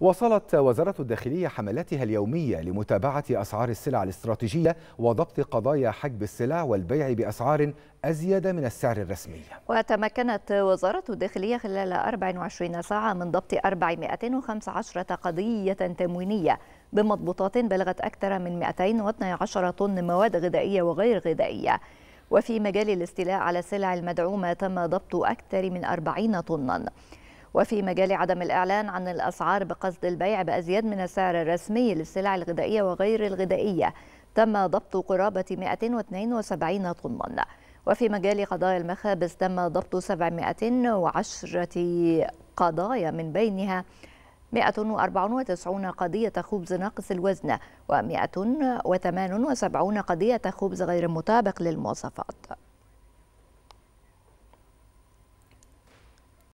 وصلت وزارة الداخلية حملاتها اليومية لمتابعة أسعار السلع الاستراتيجية وضبط قضايا حجب السلع والبيع بأسعار أزيد من السعر الرسمي وتمكنت وزارة الداخلية خلال 24 ساعة من ضبط 415 قضية تموينية بمضبوطات بلغت أكثر من 212 طن مواد غذائية وغير غذائية وفي مجال الاستيلاء على السلع المدعومة تم ضبط أكثر من 40 طناً وفي مجال عدم الإعلان عن الأسعار بقصد البيع بأزيد من السعر الرسمي للسلع الغذائية وغير الغذائية تم ضبط قرابة 172 طنا وفي مجال قضايا المخابز تم ضبط 710 قضايا من بينها 194 قضية خبز ناقص الوزن و 178 قضية خبز غير مطابق للمواصفات